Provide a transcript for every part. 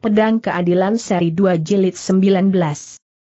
Pedang Keadilan Seri 2 Jilid 19.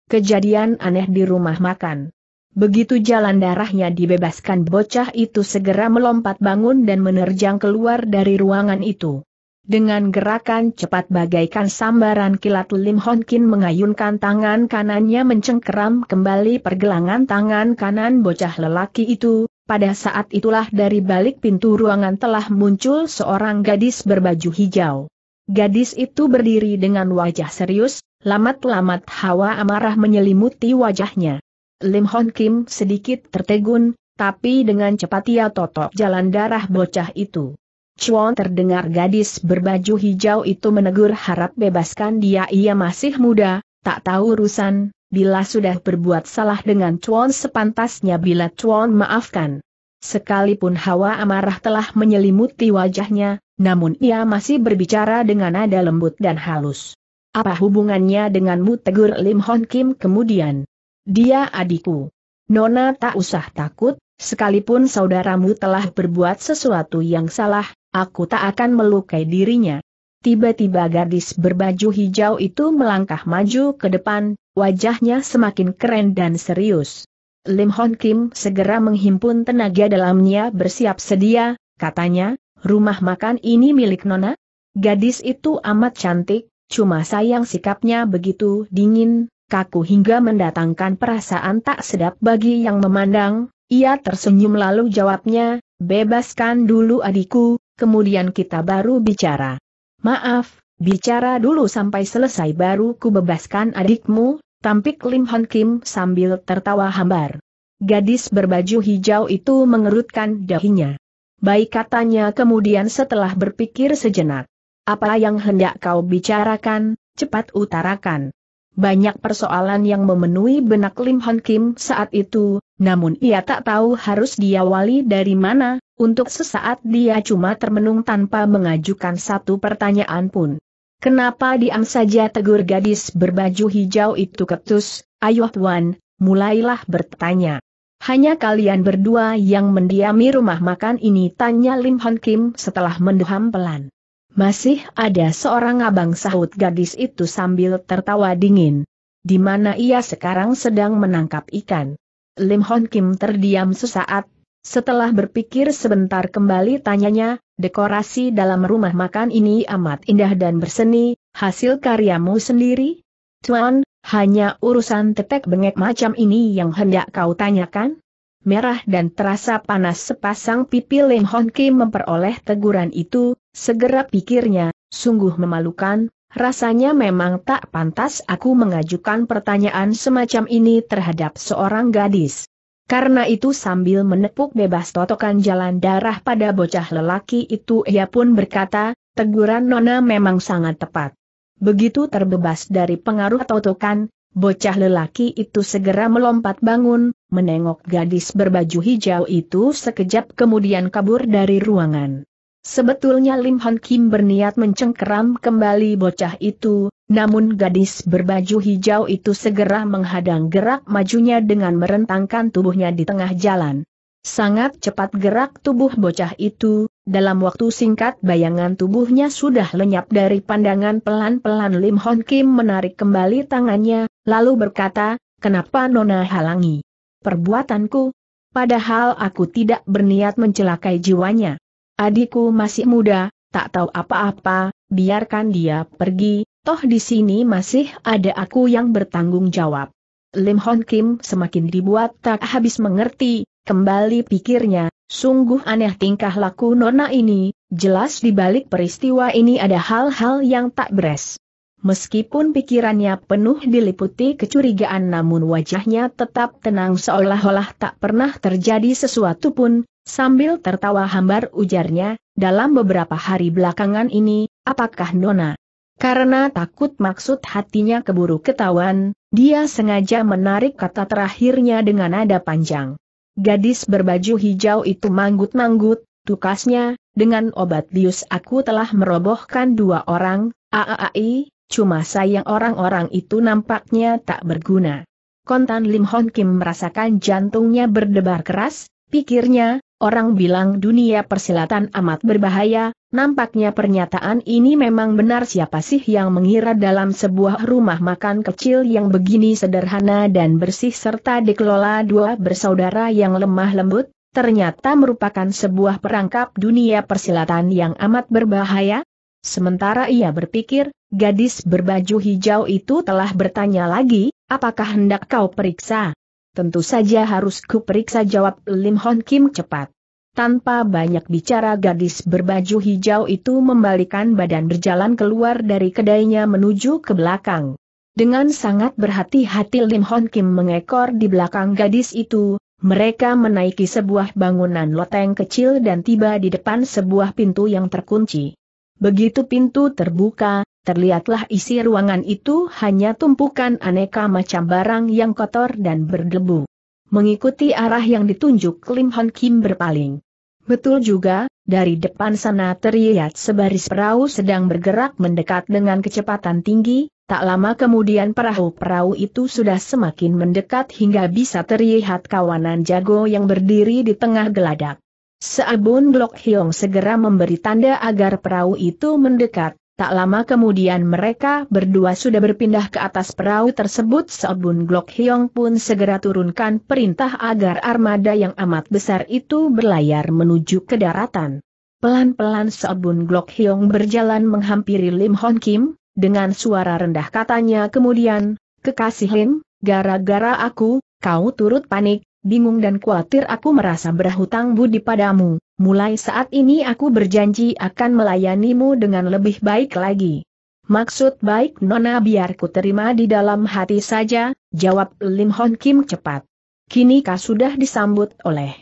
Kejadian aneh di rumah makan. Begitu jalan darahnya dibebaskan bocah itu segera melompat bangun dan menerjang keluar dari ruangan itu. Dengan gerakan cepat bagaikan sambaran kilat Lim Hon Kin mengayunkan tangan kanannya mencengkeram kembali pergelangan tangan kanan bocah lelaki itu, pada saat itulah dari balik pintu ruangan telah muncul seorang gadis berbaju hijau. Gadis itu berdiri dengan wajah serius, lamat-lamat hawa amarah menyelimuti wajahnya. Lim Hon Kim sedikit tertegun, tapi dengan cepat ia totok jalan darah bocah itu. Chuan terdengar gadis berbaju hijau itu menegur harap bebaskan dia ia masih muda, tak tahu urusan, bila sudah berbuat salah dengan Chuan sepantasnya bila Chuan maafkan. Sekalipun hawa amarah telah menyelimuti wajahnya, namun ia masih berbicara dengan nada lembut dan halus. Apa hubungannya denganmu tegur Lim Hon Kim kemudian? Dia adikku. Nona tak usah takut, sekalipun saudaramu telah berbuat sesuatu yang salah, aku tak akan melukai dirinya. Tiba-tiba gadis berbaju hijau itu melangkah maju ke depan, wajahnya semakin keren dan serius. Lim Hon Kim segera menghimpun tenaga dalamnya bersiap sedia, katanya, rumah makan ini milik Nona? Gadis itu amat cantik, cuma sayang sikapnya begitu dingin, kaku hingga mendatangkan perasaan tak sedap bagi yang memandang, ia tersenyum lalu jawabnya, bebaskan dulu adikku, kemudian kita baru bicara. Maaf, bicara dulu sampai selesai baru ku bebaskan adikmu, tampik Lim Han Kim sambil tertawa hambar. Gadis berbaju hijau itu mengerutkan dahinya. Baik katanya kemudian setelah berpikir sejenak. Apa yang hendak kau bicarakan, cepat utarakan. Banyak persoalan yang memenuhi benak Lim Hon Kim saat itu, namun ia tak tahu harus diawali dari mana, untuk sesaat dia cuma termenung tanpa mengajukan satu pertanyaan pun. Kenapa diam saja tegur gadis berbaju hijau itu ketus, ayo tuan, mulailah bertanya. Hanya kalian berdua yang mendiami rumah makan ini tanya Lim Hon Kim setelah menduham pelan. Masih ada seorang abang sahut gadis itu sambil tertawa dingin. Di mana ia sekarang sedang menangkap ikan. Lim Hon Kim terdiam sesaat, setelah berpikir sebentar kembali tanyanya, dekorasi dalam rumah makan ini amat indah dan berseni, hasil karyamu sendiri? Tuan, hanya urusan tetek bengek macam ini yang hendak kau tanyakan? Merah dan terasa panas sepasang pipi Lim Hon Ki memperoleh teguran itu, segera pikirnya, sungguh memalukan, rasanya memang tak pantas aku mengajukan pertanyaan semacam ini terhadap seorang gadis. Karena itu sambil menepuk bebas totokan jalan darah pada bocah lelaki itu ia pun berkata, teguran Nona memang sangat tepat. Begitu terbebas dari pengaruh totokan, bocah lelaki itu segera melompat bangun, menengok gadis berbaju hijau itu sekejap kemudian kabur dari ruangan. Sebetulnya Lim Han Kim berniat mencengkeram kembali bocah itu, namun gadis berbaju hijau itu segera menghadang gerak majunya dengan merentangkan tubuhnya di tengah jalan. Sangat cepat gerak tubuh bocah itu, dalam waktu singkat bayangan tubuhnya sudah lenyap dari pandangan pelan-pelan Lim Hon Kim menarik kembali tangannya, lalu berkata, kenapa Nona halangi? Perbuatanku? Padahal aku tidak berniat mencelakai jiwanya. Adikku masih muda, tak tahu apa-apa, biarkan dia pergi, toh di sini masih ada aku yang bertanggung jawab. Lim Hon Kim semakin dibuat tak habis mengerti, kembali pikirnya, Sungguh aneh tingkah laku nona ini, jelas di balik peristiwa ini ada hal-hal yang tak beres. Meskipun pikirannya penuh diliputi kecurigaan namun wajahnya tetap tenang seolah-olah tak pernah terjadi sesuatu pun, sambil tertawa hambar ujarnya, dalam beberapa hari belakangan ini, apakah Nona? Karena takut maksud hatinya keburu ketahuan, dia sengaja menarik kata terakhirnya dengan nada panjang. Gadis berbaju hijau itu manggut-manggut, tukasnya, dengan obat bius aku telah merobohkan dua orang, Aaai, cuma sayang orang-orang itu nampaknya tak berguna. Kontan Lim Hon Kim merasakan jantungnya berdebar keras, pikirnya, orang bilang dunia persilatan amat berbahaya, Nampaknya pernyataan ini memang benar siapa sih yang mengira dalam sebuah rumah makan kecil yang begini sederhana dan bersih serta dikelola dua bersaudara yang lemah lembut, ternyata merupakan sebuah perangkap dunia persilatan yang amat berbahaya? Sementara ia berpikir, gadis berbaju hijau itu telah bertanya lagi, apakah hendak kau periksa? Tentu saja harus kuperiksa jawab Lim Hon Kim cepat. Tanpa banyak bicara gadis berbaju hijau itu membalikan badan berjalan keluar dari kedainya menuju ke belakang. Dengan sangat berhati-hati Lim Hon Kim mengekor di belakang gadis itu, mereka menaiki sebuah bangunan loteng kecil dan tiba di depan sebuah pintu yang terkunci. Begitu pintu terbuka, terlihatlah isi ruangan itu hanya tumpukan aneka macam barang yang kotor dan berdebu. Mengikuti arah yang ditunjuk Lim Hon Kim berpaling. Betul juga, dari depan sana terlihat sebaris perahu sedang bergerak mendekat dengan kecepatan tinggi, tak lama kemudian perahu-perahu itu sudah semakin mendekat hingga bisa terlihat kawanan jago yang berdiri di tengah geladak. Seabun Blok Hyong segera memberi tanda agar perahu itu mendekat, Tak lama kemudian mereka berdua sudah berpindah ke atas perahu tersebut Seobun Glock Hyong pun segera turunkan perintah agar armada yang amat besar itu berlayar menuju ke daratan. Pelan-pelan Seobun Glock Hyong berjalan menghampiri Lim Hon Kim, dengan suara rendah katanya kemudian, Kekasih Lim, gara-gara aku, kau turut panik, bingung dan khawatir aku merasa berhutang budi padamu, mulai saat ini aku berjanji akan melayanimu dengan lebih baik lagi. Maksud baik Nona biar ku terima di dalam hati saja, jawab Lim Hon Kim cepat. Kini kau sudah disambut oleh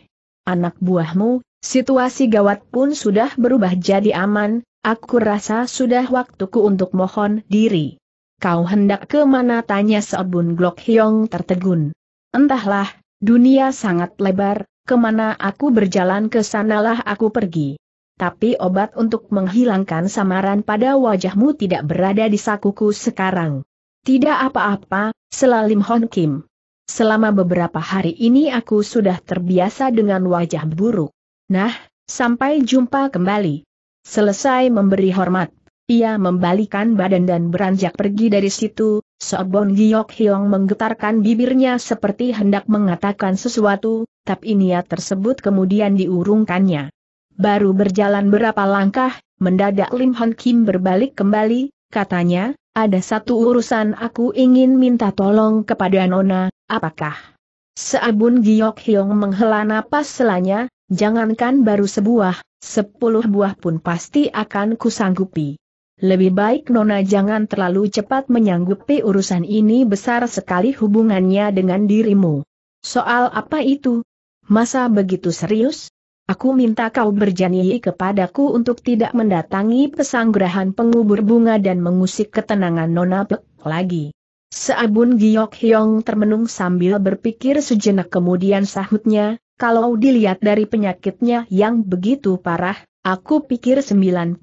anak buahmu, situasi gawat pun sudah berubah jadi aman, aku rasa sudah waktuku untuk mohon diri. Kau hendak ke mana tanya Seobun Glok Hyong tertegun. Entahlah, Dunia sangat lebar, kemana aku berjalan ke sanalah aku pergi. Tapi obat untuk menghilangkan samaran pada wajahmu tidak berada di sakuku sekarang. Tidak apa-apa, selalim Hon Kim. Selama beberapa hari ini aku sudah terbiasa dengan wajah buruk. Nah, sampai jumpa kembali. Selesai memberi hormat. Ia membalikan badan dan beranjak pergi dari situ, Sobon Giok Hiong menggetarkan bibirnya seperti hendak mengatakan sesuatu, tapi niat tersebut kemudian diurungkannya. Baru berjalan berapa langkah, mendadak Lim Hon Kim berbalik kembali, katanya, ada satu urusan aku ingin minta tolong kepada Nona, apakah? Seabun Giok Hiong menghela napas selanya, jangankan baru sebuah, sepuluh buah pun pasti akan kusanggupi. Lebih baik Nona jangan terlalu cepat menyanggupi urusan ini besar sekali hubungannya dengan dirimu. Soal apa itu? Masa begitu serius? Aku minta kau berjanji kepadaku untuk tidak mendatangi pesanggrahan pengubur bunga dan mengusik ketenangan Nona Pek lagi. Seabun Giok Hyong termenung sambil berpikir sejenak kemudian sahutnya, kalau dilihat dari penyakitnya yang begitu parah, Aku pikir 90%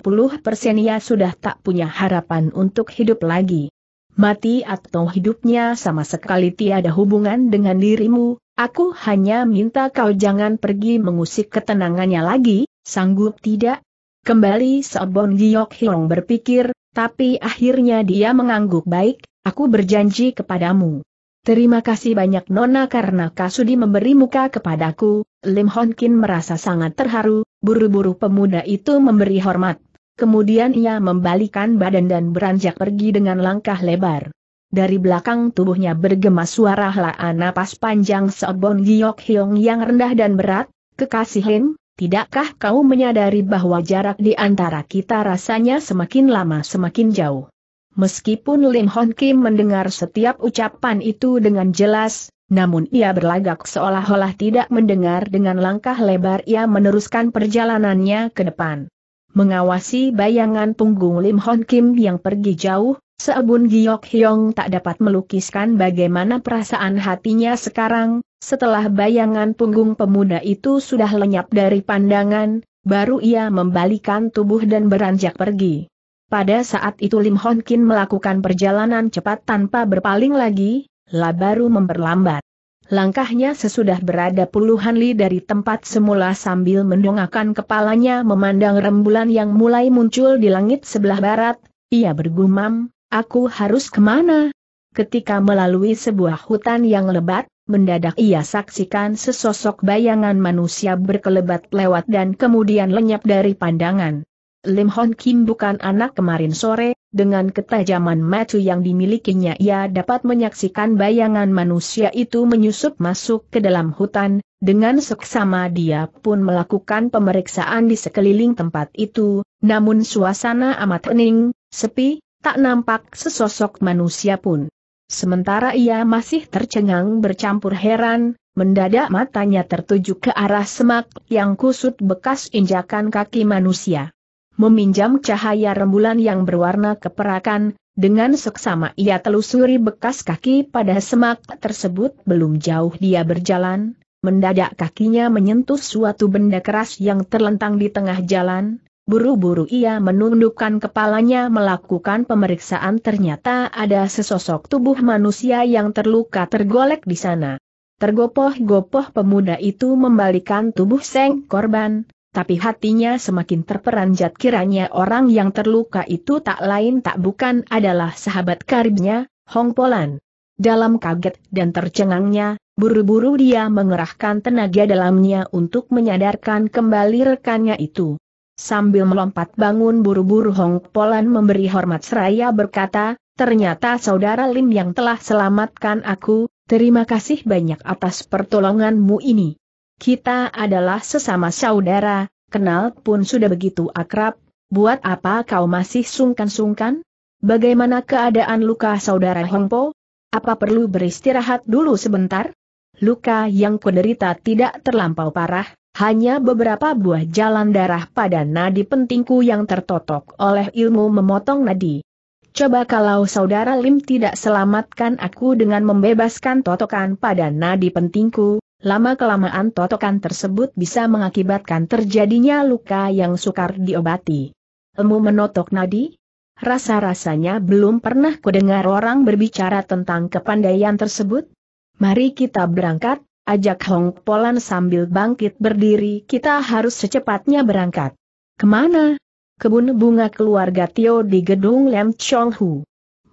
ia sudah tak punya harapan untuk hidup lagi. Mati atau hidupnya sama sekali tiada hubungan dengan dirimu, aku hanya minta kau jangan pergi mengusik ketenangannya lagi, sanggup tidak? Kembali Sobon Giok Hiong berpikir, tapi akhirnya dia mengangguk baik, aku berjanji kepadamu. Terima kasih banyak Nona karena Kasudi memberi muka kepadaku, Lim Honkin merasa sangat terharu, Buru-buru pemuda itu memberi hormat. Kemudian ia membalikan badan dan beranjak pergi dengan langkah lebar. Dari belakang tubuhnya bergema suara helaan napas panjang Seobon Giok hiong yang rendah dan berat, kekasihin, tidakkah kau menyadari bahwa jarak di antara kita rasanya semakin lama semakin jauh? Meskipun Lim Hon Kim mendengar setiap ucapan itu dengan jelas, namun ia berlagak seolah-olah tidak mendengar dengan langkah lebar ia meneruskan perjalanannya ke depan. Mengawasi bayangan punggung Lim Hon Kim yang pergi jauh, Seabun Giok Hyong tak dapat melukiskan bagaimana perasaan hatinya sekarang, setelah bayangan punggung pemuda itu sudah lenyap dari pandangan, baru ia membalikan tubuh dan beranjak pergi. Pada saat itu Lim Hon Kim melakukan perjalanan cepat tanpa berpaling lagi, lah baru memperlambat. Langkahnya sesudah berada puluhan li dari tempat semula sambil mendongakkan kepalanya memandang rembulan yang mulai muncul di langit sebelah barat, ia bergumam, aku harus kemana? Ketika melalui sebuah hutan yang lebat, mendadak ia saksikan sesosok bayangan manusia berkelebat lewat dan kemudian lenyap dari pandangan. Lim Hon Kim bukan anak kemarin sore, dengan ketajaman macu yang dimilikinya ia dapat menyaksikan bayangan manusia itu menyusup masuk ke dalam hutan, dengan seksama dia pun melakukan pemeriksaan di sekeliling tempat itu, namun suasana amat hening, sepi, tak nampak sesosok manusia pun. Sementara ia masih tercengang bercampur heran, mendadak matanya tertuju ke arah semak yang kusut bekas injakan kaki manusia meminjam cahaya rembulan yang berwarna keperakan, dengan seksama ia telusuri bekas kaki pada semak tersebut belum jauh dia berjalan, mendadak kakinya menyentuh suatu benda keras yang terlentang di tengah jalan, buru-buru ia menundukkan kepalanya melakukan pemeriksaan ternyata ada sesosok tubuh manusia yang terluka tergolek di sana. Tergopoh-gopoh pemuda itu membalikan tubuh seng korban, tapi hatinya semakin terperanjat kiranya orang yang terluka itu tak lain tak bukan adalah sahabat karibnya, Hong Polan. Dalam kaget dan tercengangnya, buru-buru dia mengerahkan tenaga dalamnya untuk menyadarkan kembali rekannya itu. Sambil melompat bangun buru-buru Hong Polan memberi hormat seraya berkata, ternyata saudara Lim yang telah selamatkan aku, terima kasih banyak atas pertolonganmu ini. Kita adalah sesama saudara, kenal pun sudah begitu akrab, buat apa kau masih sungkan-sungkan? Bagaimana keadaan luka saudara Hongpo? Apa perlu beristirahat dulu sebentar? Luka yang kuderita tidak terlampau parah, hanya beberapa buah jalan darah pada nadi pentingku yang tertotok oleh ilmu memotong nadi. Coba kalau saudara Lim tidak selamatkan aku dengan membebaskan totokan pada nadi pentingku, Lama-kelamaan totokan tersebut bisa mengakibatkan terjadinya luka yang sukar diobati. Emu menotok nadi? Rasa-rasanya belum pernah kudengar orang berbicara tentang kepandaian tersebut. Mari kita berangkat, ajak Hong Polan sambil bangkit berdiri kita harus secepatnya berangkat. Kemana? Kebun bunga keluarga Tio di gedung Lem Chong Hu.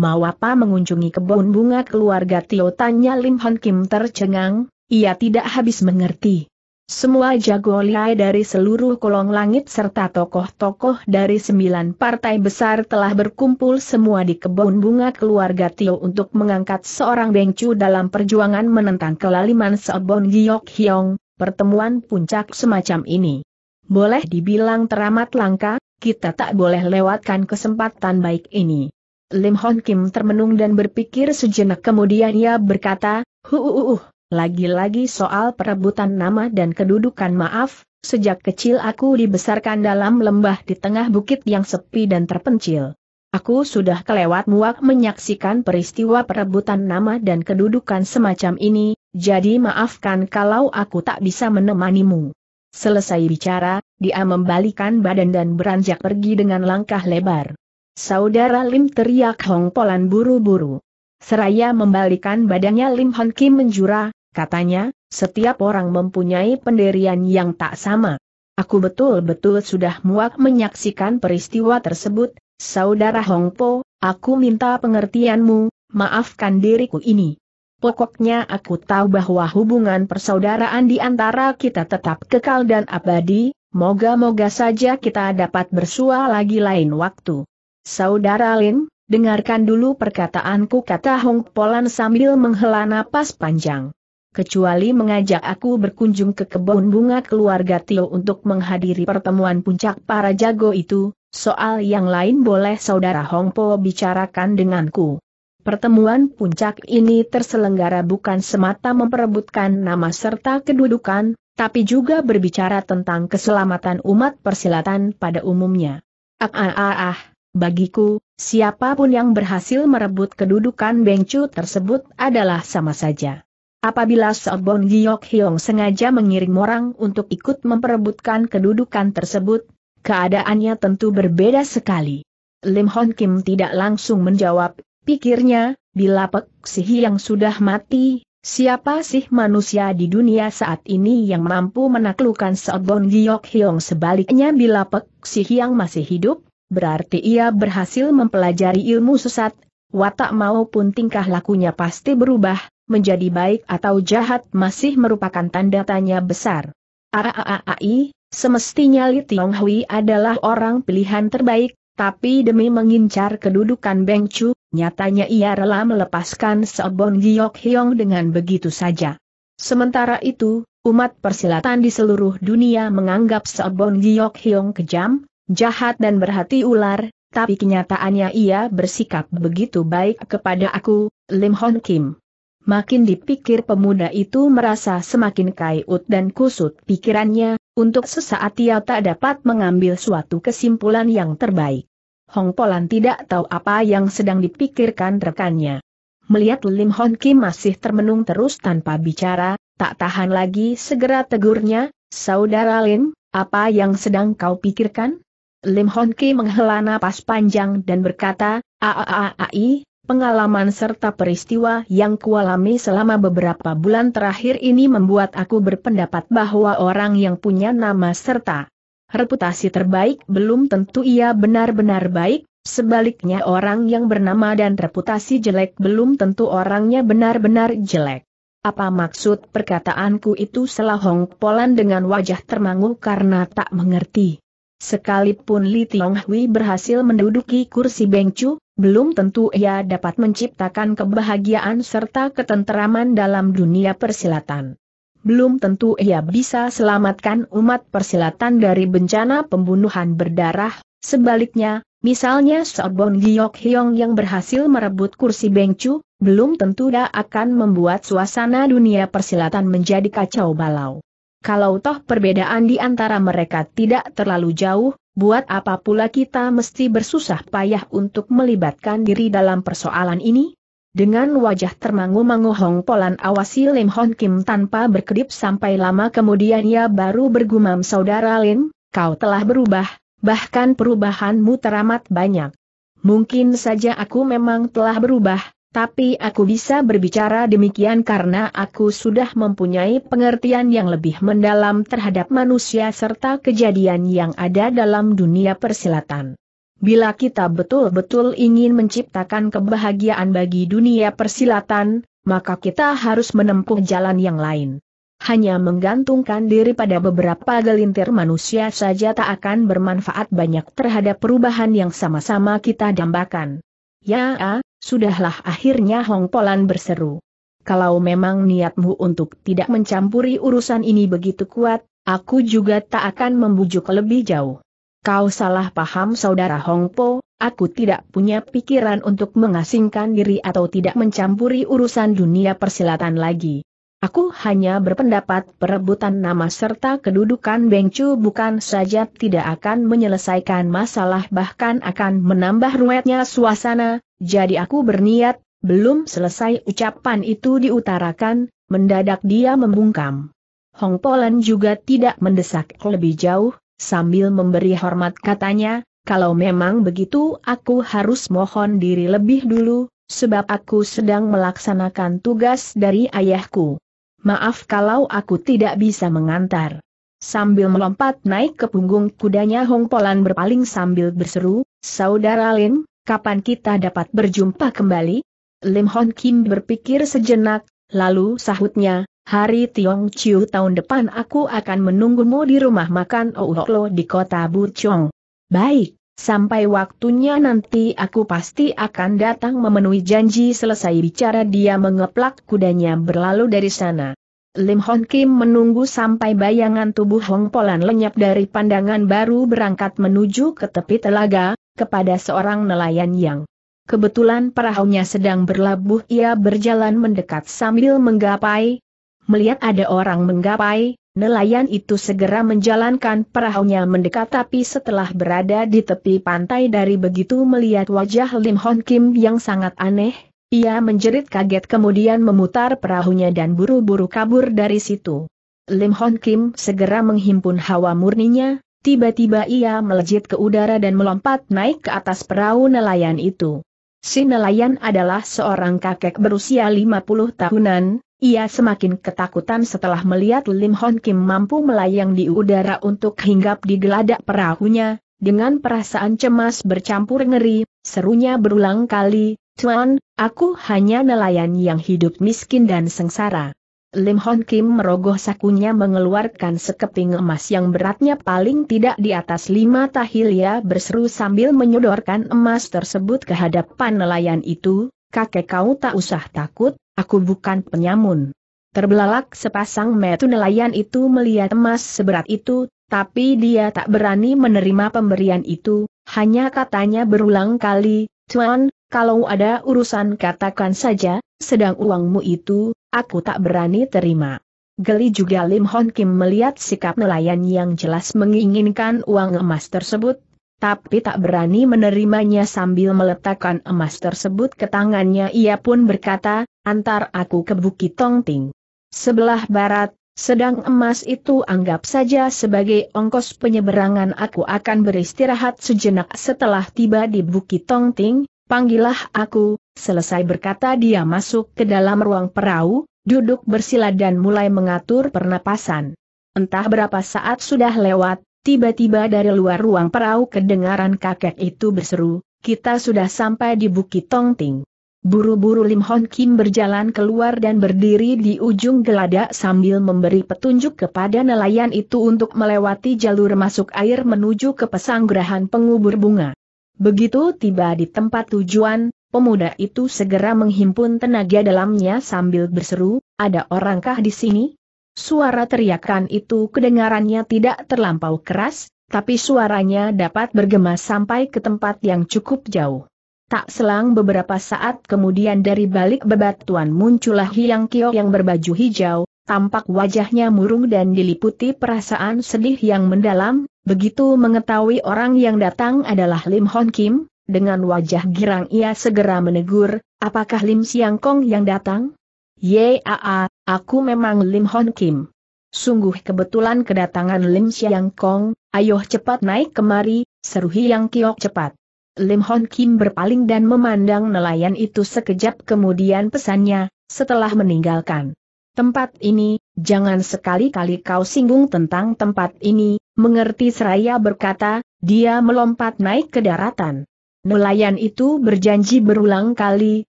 Mau apa mengunjungi kebun bunga keluarga Tio tanya Lim Hon Kim tercengang, ia tidak habis mengerti. Semua jago lihai dari seluruh kolong langit serta tokoh-tokoh dari sembilan partai besar telah berkumpul semua di kebun bunga keluarga Tio untuk mengangkat seorang bengcu dalam perjuangan menentang kelaliman Seobon Giok Hyong, pertemuan puncak semacam ini. Boleh dibilang teramat langka, kita tak boleh lewatkan kesempatan baik ini. Lim Hon Kim termenung dan berpikir sejenak kemudian ia berkata, huuuh, lagi-lagi soal perebutan nama dan kedudukan maaf, sejak kecil aku dibesarkan dalam lembah di tengah bukit yang sepi dan terpencil. Aku sudah kelewat muak menyaksikan peristiwa perebutan nama dan kedudukan semacam ini, jadi maafkan kalau aku tak bisa menemanimu. Selesai bicara, dia membalikan badan dan beranjak pergi dengan langkah lebar. Saudara Lim teriak Hong Polan buru-buru. Seraya membalikan badannya Lim Hon Kim menjura, Katanya, setiap orang mempunyai pendirian yang tak sama. Aku betul-betul sudah muak menyaksikan peristiwa tersebut, Saudara Hongpo, aku minta pengertianmu, maafkan diriku ini. Pokoknya aku tahu bahwa hubungan persaudaraan di antara kita tetap kekal dan abadi, moga-moga saja kita dapat bersua lagi lain waktu. Saudara Lin, dengarkan dulu perkataanku kata Hong Polan sambil menghela napas panjang kecuali mengajak aku berkunjung ke kebun bunga keluarga Tio untuk menghadiri pertemuan puncak para jago itu, soal yang lain boleh saudara Hongpo bicarakan denganku. Pertemuan puncak ini terselenggara bukan semata memperebutkan nama serta kedudukan, tapi juga berbicara tentang keselamatan umat persilatan pada umumnya. Ah ah ah, ah bagiku, siapapun yang berhasil merebut kedudukan Bengcu tersebut adalah sama saja Apabila Sobon Giyok Hyong sengaja mengirim orang untuk ikut memperebutkan kedudukan tersebut, keadaannya tentu berbeda sekali. Lim Hon Kim tidak langsung menjawab, pikirnya, bila Pek Sihi yang sudah mati, siapa sih manusia di dunia saat ini yang mampu menaklukkan Sobon Giyok Hyong sebaliknya bila Pek Sihi yang masih hidup, berarti ia berhasil mempelajari ilmu sesat, watak maupun tingkah lakunya pasti berubah, menjadi baik atau jahat masih merupakan tanda tanya besar. Aaai, semestinya Li Tiong Hui adalah orang pilihan terbaik, tapi demi mengincar kedudukan Beng Chu, nyatanya ia rela melepaskan Seobon Giok Hiong dengan begitu saja. Sementara itu, umat persilatan di seluruh dunia menganggap Seobon Giok Hiong kejam, jahat dan berhati ular, tapi kenyataannya ia bersikap begitu baik kepada aku, Lim Hon Kim. Makin dipikir pemuda itu merasa semakin kaiut dan kusut pikirannya, untuk sesaat ia tak dapat mengambil suatu kesimpulan yang terbaik. Hong Polan tidak tahu apa yang sedang dipikirkan rekannya. Melihat Lim Hon Kim masih termenung terus tanpa bicara, tak tahan lagi segera tegurnya, Saudara Lim, apa yang sedang kau pikirkan? Lim Hon Ki menghela napas panjang dan berkata, Aaai, Pengalaman serta peristiwa yang kualami selama beberapa bulan terakhir ini membuat aku berpendapat bahwa orang yang punya nama serta reputasi terbaik belum tentu ia benar-benar baik, sebaliknya orang yang bernama dan reputasi jelek belum tentu orangnya benar-benar jelek. Apa maksud perkataanku itu selahong polan dengan wajah termangu karena tak mengerti. Sekalipun Li Tiong Hui berhasil menduduki kursi bengcu, belum tentu ia dapat menciptakan kebahagiaan serta ketenteraman dalam dunia persilatan. Belum tentu ia bisa selamatkan umat persilatan dari bencana pembunuhan berdarah, sebaliknya, misalnya Sobon Giyok Hyong yang berhasil merebut kursi Bengcu, belum tentu dia akan membuat suasana dunia persilatan menjadi kacau balau. Kalau toh perbedaan di antara mereka tidak terlalu jauh, buat apa pula kita mesti bersusah payah untuk melibatkan diri dalam persoalan ini? Dengan wajah termangu-mangu Hong Polan awasi Lim Hon Kim tanpa berkedip sampai lama kemudian ia baru bergumam saudara Lim, kau telah berubah, bahkan perubahanmu teramat banyak. Mungkin saja aku memang telah berubah, tapi aku bisa berbicara demikian karena aku sudah mempunyai pengertian yang lebih mendalam terhadap manusia serta kejadian yang ada dalam dunia persilatan. Bila kita betul-betul ingin menciptakan kebahagiaan bagi dunia persilatan, maka kita harus menempuh jalan yang lain. Hanya menggantungkan diri pada beberapa gelintir manusia saja tak akan bermanfaat banyak terhadap perubahan yang sama-sama kita dambakan. Ya, ah, sudahlah akhirnya Hong Polan berseru. Kalau memang niatmu untuk tidak mencampuri urusan ini begitu kuat, aku juga tak akan membujuk lebih jauh. Kau salah paham saudara Hong Po, aku tidak punya pikiran untuk mengasingkan diri atau tidak mencampuri urusan dunia persilatan lagi. Aku hanya berpendapat perebutan nama serta kedudukan Bengcu bukan saja tidak akan menyelesaikan masalah bahkan akan menambah ruwetnya suasana, jadi aku berniat, belum selesai ucapan itu diutarakan, mendadak dia membungkam. Hong Polen juga tidak mendesak lebih jauh, sambil memberi hormat katanya, kalau memang begitu aku harus mohon diri lebih dulu, sebab aku sedang melaksanakan tugas dari ayahku. Maaf kalau aku tidak bisa mengantar. Sambil melompat naik ke punggung kudanya Hong Polan berpaling sambil berseru, Saudara Lin, kapan kita dapat berjumpa kembali? Lim Hon Kim berpikir sejenak, lalu sahutnya, Hari Tiong Chiu tahun depan aku akan menunggumu di rumah makan Ouhoklo di kota Buchong. Baik. Sampai waktunya nanti aku pasti akan datang memenuhi janji selesai bicara dia mengeplak kudanya berlalu dari sana. Lim Hon Kim menunggu sampai bayangan tubuh Hong Polan lenyap dari pandangan baru berangkat menuju ke tepi telaga, kepada seorang nelayan yang kebetulan perahunya sedang berlabuh ia berjalan mendekat sambil menggapai. Melihat ada orang menggapai, Nelayan itu segera menjalankan perahunya mendekat tapi setelah berada di tepi pantai dari begitu melihat wajah Lim Hon Kim yang sangat aneh, ia menjerit kaget kemudian memutar perahunya dan buru-buru kabur dari situ. Lim Hon Kim segera menghimpun hawa murninya, tiba-tiba ia melejit ke udara dan melompat naik ke atas perahu nelayan itu. Si nelayan adalah seorang kakek berusia 50 tahunan, ia semakin ketakutan setelah melihat Lim Hon Kim mampu melayang di udara untuk hinggap di geladak perahunya, dengan perasaan cemas bercampur ngeri, serunya berulang kali, Tuan, aku hanya nelayan yang hidup miskin dan sengsara. Lim Hon Kim merogoh sakunya mengeluarkan sekeping emas yang beratnya paling tidak di atas lima tahilia berseru sambil menyodorkan emas tersebut ke hadapan nelayan itu, kakek kau tak usah takut, aku bukan penyamun. Terbelalak sepasang metu nelayan itu melihat emas seberat itu, tapi dia tak berani menerima pemberian itu, hanya katanya berulang kali, Tuan, kalau ada urusan katakan saja, sedang uangmu itu, aku tak berani terima. Geli juga Lim Hon Kim melihat sikap nelayan yang jelas menginginkan uang emas tersebut, tapi tak berani menerimanya sambil meletakkan emas tersebut ke tangannya ia pun berkata, antar aku ke Bukit Tongting. Sebelah barat, sedang emas itu anggap saja sebagai ongkos penyeberangan aku akan beristirahat sejenak setelah tiba di Bukit Tongting, Panggillah aku, selesai berkata dia masuk ke dalam ruang perahu, duduk bersila dan mulai mengatur pernapasan. Entah berapa saat sudah lewat, tiba-tiba dari luar ruang perahu kedengaran kakek itu berseru, kita sudah sampai di Bukit Tongting. Buru-buru Lim Hon Kim berjalan keluar dan berdiri di ujung geladak sambil memberi petunjuk kepada nelayan itu untuk melewati jalur masuk air menuju ke pesanggrahan pengubur bunga. Begitu tiba di tempat tujuan, pemuda itu segera menghimpun tenaga dalamnya sambil berseru, ada orangkah di sini? Suara teriakan itu kedengarannya tidak terlampau keras, tapi suaranya dapat bergema sampai ke tempat yang cukup jauh. Tak selang beberapa saat kemudian dari balik bebatuan muncullah Hiang Kio yang berbaju hijau, tampak wajahnya murung dan diliputi perasaan sedih yang mendalam, Begitu mengetahui orang yang datang adalah Lim Hon Kim, dengan wajah girang ia segera menegur, apakah Lim Siang Kong yang datang? Yaa, aku memang Lim Hon Kim. Sungguh kebetulan kedatangan Lim Siang Kong, ayo cepat naik kemari, seru Yang Kiok cepat. Lim Hon Kim berpaling dan memandang nelayan itu sekejap kemudian pesannya, setelah meninggalkan tempat ini, jangan sekali-kali kau singgung tentang tempat ini, Mengerti seraya berkata, dia melompat naik ke daratan. Nelayan itu berjanji berulang kali,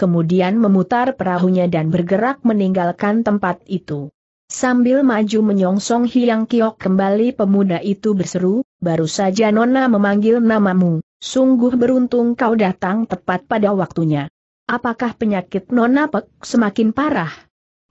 kemudian memutar perahunya dan bergerak meninggalkan tempat itu. Sambil maju menyongsong Hiang Kiok kembali pemuda itu berseru, baru saja Nona memanggil namamu, sungguh beruntung kau datang tepat pada waktunya. Apakah penyakit Nona Pek semakin parah?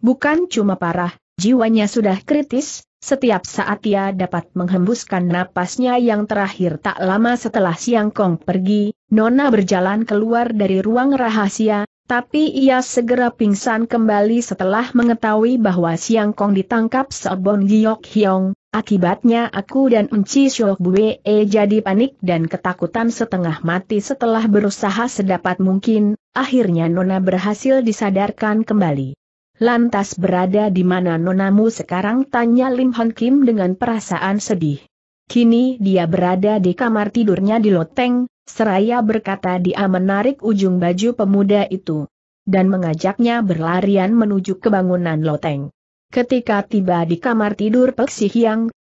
Bukan cuma parah, jiwanya sudah kritis, setiap saat ia dapat menghembuskan napasnya yang terakhir tak lama setelah Siang Kong pergi, Nona berjalan keluar dari ruang rahasia, tapi ia segera pingsan kembali setelah mengetahui bahwa Siang Kong ditangkap Sobon Giok Hyong, akibatnya aku dan Enci Shok Bue jadi panik dan ketakutan setengah mati setelah berusaha sedapat mungkin, akhirnya Nona berhasil disadarkan kembali. Lantas berada di mana nonamu sekarang tanya Lim Hon Kim dengan perasaan sedih. Kini dia berada di kamar tidurnya di loteng, seraya berkata dia menarik ujung baju pemuda itu. Dan mengajaknya berlarian menuju ke bangunan loteng. Ketika tiba di kamar tidur Pek Si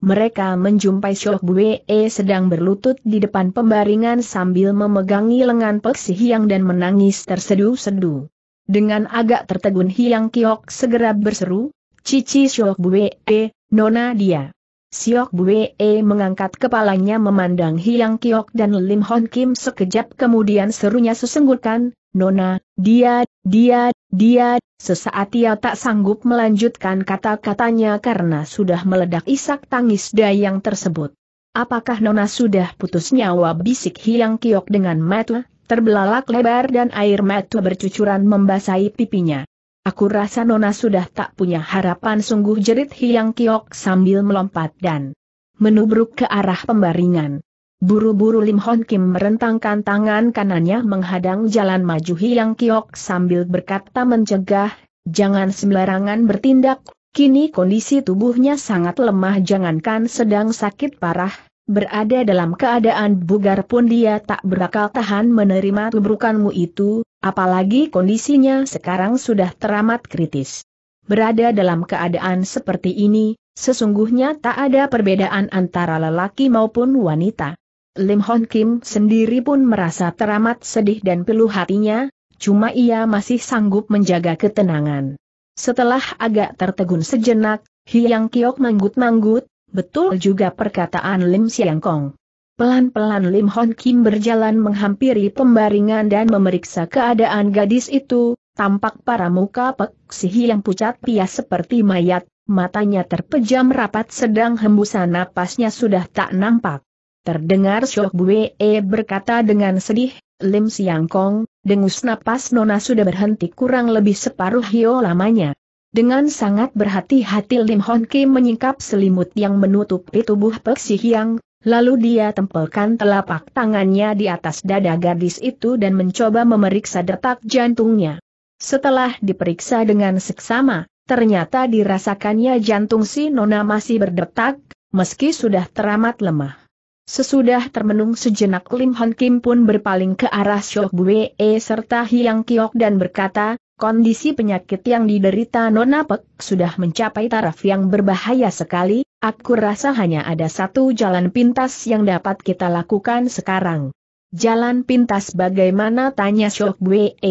mereka menjumpai Shok Bue e sedang berlutut di depan pembaringan sambil memegangi lengan Pek Si dan menangis terseduh-seduh. Dengan agak tertegun Hiang Kiok segera berseru, Cici Siok Bue, eh, Nona dia. Siok Bue eh, mengangkat kepalanya memandang Hiang Kiok dan Lim Hon Kim sekejap kemudian serunya sesenggurkan, Nona, dia, dia, dia, sesaat ia tak sanggup melanjutkan kata-katanya karena sudah meledak isak tangis dayang tersebut. Apakah Nona sudah putus nyawa bisik Hiang Kiok dengan mata? terbelalak lebar dan air mata bercucuran membasahi pipinya. Aku rasa Nona sudah tak punya harapan sungguh jerit Hiang Kiok sambil melompat dan menubruk ke arah pembaringan. Buru-buru Lim Hon Kim merentangkan tangan kanannya menghadang jalan maju Hiang Kiok sambil berkata mencegah, jangan sembarangan bertindak, kini kondisi tubuhnya sangat lemah jangankan sedang sakit parah, Berada dalam keadaan bugar pun dia tak berakal tahan menerima tubrukanmu itu, apalagi kondisinya sekarang sudah teramat kritis. Berada dalam keadaan seperti ini, sesungguhnya tak ada perbedaan antara lelaki maupun wanita. Lim Hon Kim sendiri pun merasa teramat sedih dan pilu hatinya, cuma ia masih sanggup menjaga ketenangan. Setelah agak tertegun sejenak, Hyang Kiok manggut-manggut, Betul juga perkataan Lim Siang Kong. Pelan-pelan Lim Hon Kim berjalan menghampiri pembaringan dan memeriksa keadaan gadis itu, tampak para muka Pek yang pucat pias seperti mayat, matanya terpejam rapat sedang hembusan napasnya sudah tak nampak. Terdengar Syok Bue e berkata dengan sedih, Lim Siang Kong, dengus napas Nona sudah berhenti kurang lebih separuh hio lamanya. Dengan sangat berhati-hati Lim Hon Ki menyingkap selimut yang menutupi tubuh Pek Si Hyang, lalu dia tempelkan telapak tangannya di atas dada gadis itu dan mencoba memeriksa detak jantungnya. Setelah diperiksa dengan seksama, ternyata dirasakannya jantung si Nona masih berdetak, meski sudah teramat lemah. Sesudah termenung sejenak Lim Hon Kim pun berpaling ke arah Syok Bue serta Hyang Kiok dan berkata, Kondisi penyakit yang diderita Nona Pek sudah mencapai taraf yang berbahaya sekali, aku rasa hanya ada satu jalan pintas yang dapat kita lakukan sekarang. Jalan pintas bagaimana tanya Shok Bwe.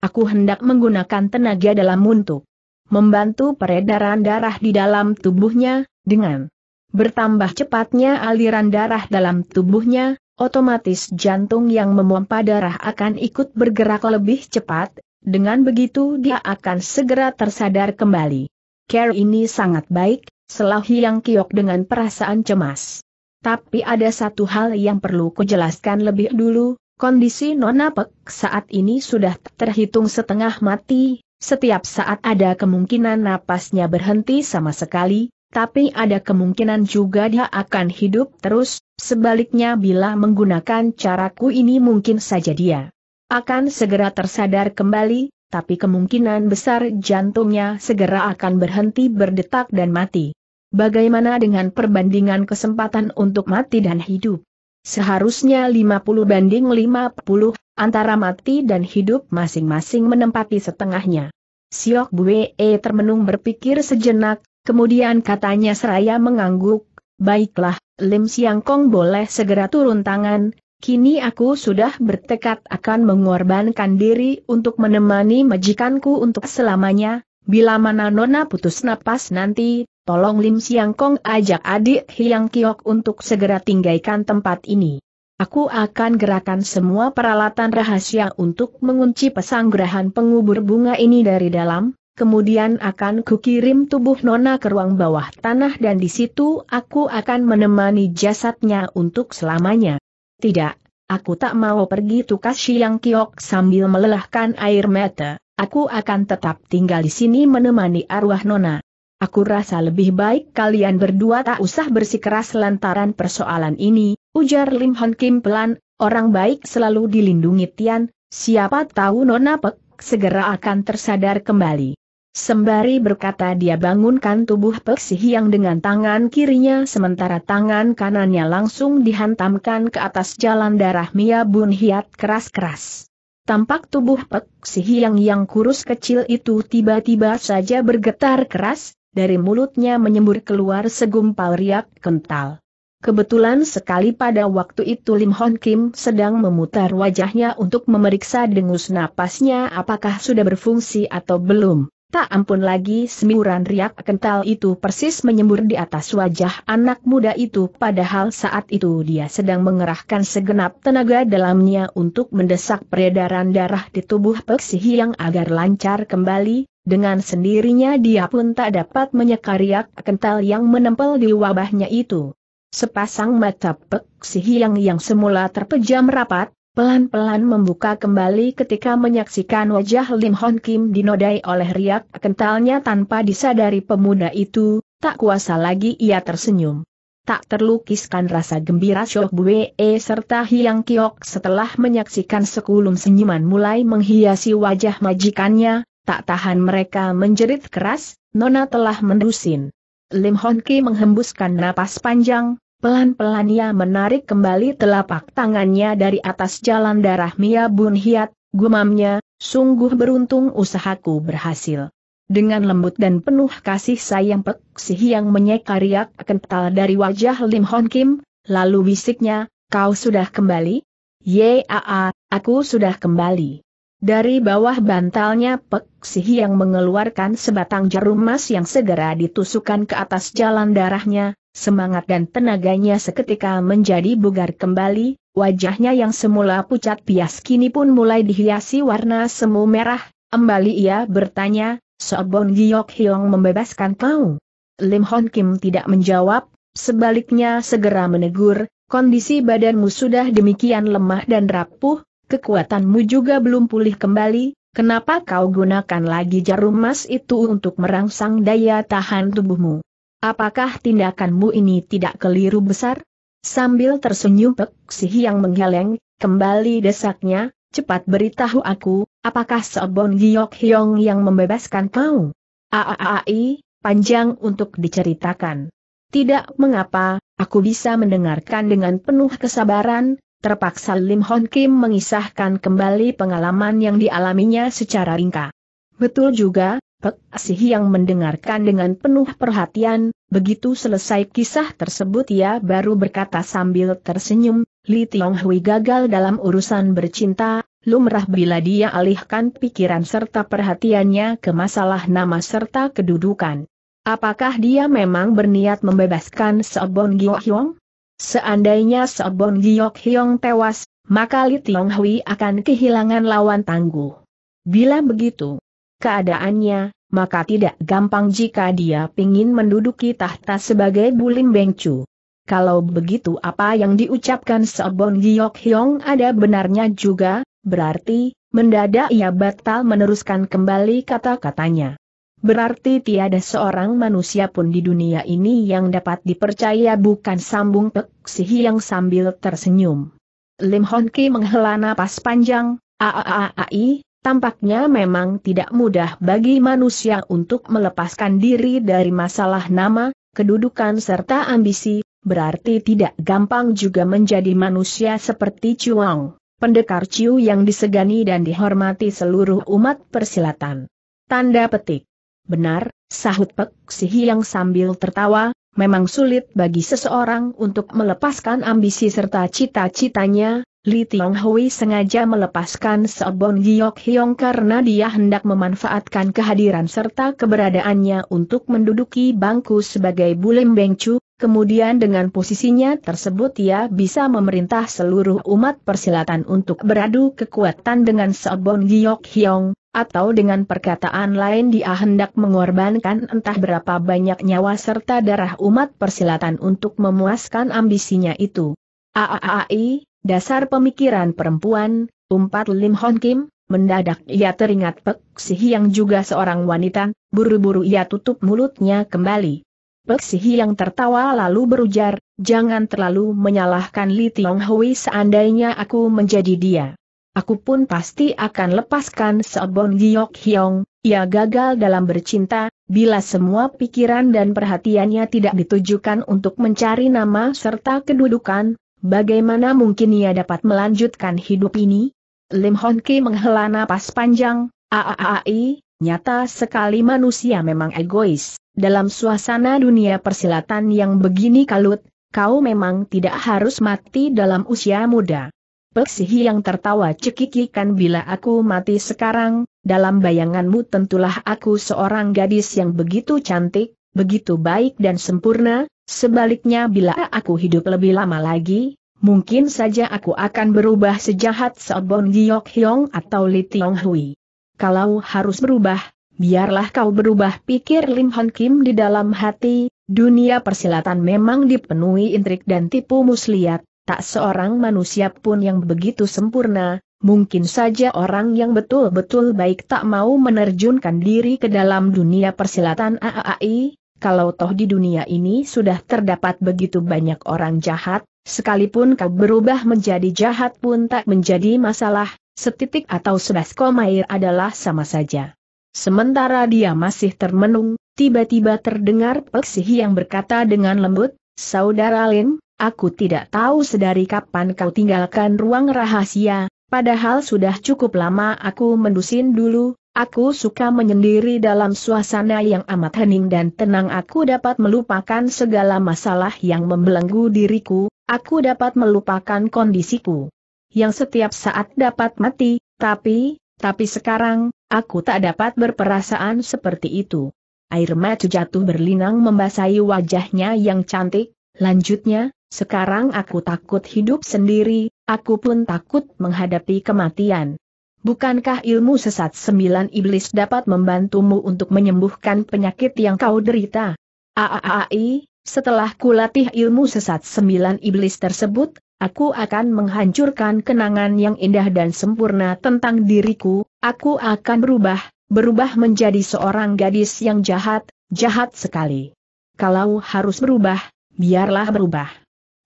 Aku hendak menggunakan tenaga dalam untuk membantu peredaran darah di dalam tubuhnya, dengan bertambah cepatnya aliran darah dalam tubuhnya, otomatis jantung yang memompa darah akan ikut bergerak lebih cepat, dengan begitu dia akan segera tersadar kembali. Care ini sangat baik, selah Hyang Kiok dengan perasaan cemas. Tapi ada satu hal yang perlu kujelaskan lebih dulu, kondisi Nona Pek saat ini sudah terhitung setengah mati, setiap saat ada kemungkinan napasnya berhenti sama sekali, tapi ada kemungkinan juga dia akan hidup terus, sebaliknya bila menggunakan caraku ini mungkin saja dia akan segera tersadar kembali, tapi kemungkinan besar jantungnya segera akan berhenti berdetak dan mati. Bagaimana dengan perbandingan kesempatan untuk mati dan hidup? Seharusnya 50 banding 50, antara mati dan hidup masing-masing menempati setengahnya. Siok Bue e termenung berpikir sejenak, kemudian katanya seraya mengangguk, baiklah, Lim Siang Kong boleh segera turun tangan, Kini aku sudah bertekad akan mengorbankan diri untuk menemani majikanku untuk selamanya, bila mana Nona putus napas nanti, tolong Lim Siang Kong ajak adik Hiang Kiok untuk segera tinggalkan tempat ini. Aku akan gerakan semua peralatan rahasia untuk mengunci pesanggrahan pengubur bunga ini dari dalam, kemudian akan kukirim tubuh Nona ke ruang bawah tanah dan di situ aku akan menemani jasadnya untuk selamanya. Tidak, aku tak mau pergi tukas Siang Kiok sambil melelahkan air mata, aku akan tetap tinggal di sini menemani arwah Nona. Aku rasa lebih baik kalian berdua tak usah bersikeras lantaran persoalan ini, ujar Lim Hon Kim pelan, orang baik selalu dilindungi Tian, siapa tahu Nona Pek segera akan tersadar kembali. Sembari berkata dia bangunkan tubuh Peksi yang dengan tangan kirinya sementara tangan kanannya langsung dihantamkan ke atas jalan darah Mia Bun Hiat keras-keras. Tampak tubuh Peksi yang yang kurus kecil itu tiba-tiba saja bergetar keras, dari mulutnya menyembur keluar segumpal riak kental. Kebetulan sekali pada waktu itu Lim Hon Kim sedang memutar wajahnya untuk memeriksa dengus napasnya apakah sudah berfungsi atau belum. Tak ampun lagi semburan riak kental itu persis menyembur di atas wajah anak muda itu padahal saat itu dia sedang mengerahkan segenap tenaga dalamnya untuk mendesak peredaran darah di tubuh Peksihi yang agar lancar kembali, dengan sendirinya dia pun tak dapat menyeka riak kental yang menempel di wabahnya itu. Sepasang mata Peksihi yang yang semula terpejam rapat, pelan-pelan membuka kembali ketika menyaksikan wajah Lim Hon Kim dinodai oleh riak kentalnya tanpa disadari pemuda itu, tak kuasa lagi ia tersenyum. Tak terlukiskan rasa gembira Shok Bue serta Hyang Kiok setelah menyaksikan sekulum senyuman mulai menghiasi wajah majikannya, tak tahan mereka menjerit keras, Nona telah mendusin. Lim Hon Ki menghembuskan napas panjang, Pelan-pelan ia menarik kembali telapak tangannya dari atas jalan darah Mia Bun Hiat, gumamnya, sungguh beruntung usahaku berhasil. Dengan lembut dan penuh kasih sayang Pek Si Hiang menyeka riak kental dari wajah Lim Hon Kim, lalu bisiknya, kau sudah kembali? Yaa, aku sudah kembali. Dari bawah bantalnya Pek yang mengeluarkan sebatang jarum emas yang segera ditusukkan ke atas jalan darahnya, semangat dan tenaganya seketika menjadi bugar kembali, wajahnya yang semula pucat pias kini pun mulai dihiasi warna semu merah, kembali ia bertanya, Sobon Giyok Hiong membebaskan kau. Lim Hon Kim tidak menjawab, sebaliknya segera menegur, kondisi badanmu sudah demikian lemah dan rapuh, Kekuatanmu juga belum pulih kembali, kenapa kau gunakan lagi jarum emas itu untuk merangsang daya tahan tubuhmu? Apakah tindakanmu ini tidak keliru besar? Sambil tersenyum Pek yang menggeleng, kembali desaknya, cepat beritahu aku, apakah Sebon Giok Hyong yang membebaskan kau? Aaai, panjang untuk diceritakan. Tidak mengapa, aku bisa mendengarkan dengan penuh kesabaran, terpaksa Lim Hon Kim mengisahkan kembali pengalaman yang dialaminya secara ringkas. Betul juga, Pek Asih yang mendengarkan dengan penuh perhatian, begitu selesai kisah tersebut ia baru berkata sambil tersenyum, Li Tiong Hui gagal dalam urusan bercinta, lumrah bila dia alihkan pikiran serta perhatiannya ke masalah nama serta kedudukan. Apakah dia memang berniat membebaskan Seobon Gyo Hyong? Seandainya Sobon Giok Hyong tewas, maka Li Tiong Hui akan kehilangan lawan tangguh. Bila begitu keadaannya, maka tidak gampang jika dia pingin menduduki tahta sebagai Bulim Bengcu. Kalau begitu apa yang diucapkan Sobon Giok Hyong ada benarnya juga, berarti, mendadak ia batal meneruskan kembali kata-katanya berarti tiada seorang manusia pun di dunia ini yang dapat dipercaya bukan sambung Pek Sihi yang sambil tersenyum. Lim Hon Ki menghela napas panjang, aaai, tampaknya memang tidak mudah bagi manusia untuk melepaskan diri dari masalah nama, kedudukan serta ambisi, berarti tidak gampang juga menjadi manusia seperti Chuang, pendekar Ciu yang disegani dan dihormati seluruh umat persilatan. Tanda petik. Benar, sahut Pek yang sambil tertawa, memang sulit bagi seseorang untuk melepaskan ambisi serta cita-citanya, Li Tiong sengaja melepaskan Seobong Giok Hyong karena dia hendak memanfaatkan kehadiran serta keberadaannya untuk menduduki bangku sebagai Bulim Bengcu, kemudian dengan posisinya tersebut ia bisa memerintah seluruh umat persilatan untuk beradu kekuatan dengan Seobong Giok Hyong atau dengan perkataan lain dia hendak mengorbankan entah berapa banyak nyawa serta darah umat persilatan untuk memuaskan ambisinya itu. Aaai, dasar pemikiran perempuan, umpat Lim Hon Kim, mendadak ia teringat Pek Sihi yang juga seorang wanita, buru-buru ia tutup mulutnya kembali. Pek Sihi yang tertawa lalu berujar, jangan terlalu menyalahkan Li Tiong Hui seandainya aku menjadi dia aku pun pasti akan lepaskan Seobong Giok Hyong, ia gagal dalam bercinta, bila semua pikiran dan perhatiannya tidak ditujukan untuk mencari nama serta kedudukan, bagaimana mungkin ia dapat melanjutkan hidup ini? Lim Hon Ki menghela napas panjang, aaai, nyata sekali manusia memang egois, dalam suasana dunia persilatan yang begini kalut, kau memang tidak harus mati dalam usia muda. Peksihi yang tertawa cekikikan bila aku mati sekarang, dalam bayanganmu tentulah aku seorang gadis yang begitu cantik, begitu baik dan sempurna, sebaliknya bila aku hidup lebih lama lagi, mungkin saja aku akan berubah sejahat Seobon Giyok Hyong atau Li Tiong Hui. Kalau harus berubah, biarlah kau berubah pikir Lim Hon Kim di dalam hati, dunia persilatan memang dipenuhi intrik dan tipu muslihat, tak seorang manusia pun yang begitu sempurna, mungkin saja orang yang betul-betul baik tak mau menerjunkan diri ke dalam dunia persilatan AAI, kalau toh di dunia ini sudah terdapat begitu banyak orang jahat, sekalipun kau berubah menjadi jahat pun tak menjadi masalah, setitik atau sedas komair adalah sama saja. Sementara dia masih termenung, tiba-tiba terdengar Peksihi yang berkata dengan lembut, Saudara Lin, Aku tidak tahu sedari kapan kau tinggalkan ruang rahasia, padahal sudah cukup lama aku mendusin dulu, aku suka menyendiri dalam suasana yang amat hening dan tenang aku dapat melupakan segala masalah yang membelenggu diriku, aku dapat melupakan kondisiku. Yang setiap saat dapat mati, tapi, tapi sekarang, aku tak dapat berperasaan seperti itu. Air mata jatuh berlinang membasahi wajahnya yang cantik, lanjutnya, sekarang aku takut hidup sendiri, aku pun takut menghadapi kematian. Bukankah ilmu sesat sembilan iblis dapat membantumu untuk menyembuhkan penyakit yang kau derita? Aaai, setelah kulatih ilmu sesat sembilan iblis tersebut, aku akan menghancurkan kenangan yang indah dan sempurna tentang diriku, aku akan berubah, berubah menjadi seorang gadis yang jahat, jahat sekali. Kalau harus berubah, biarlah berubah.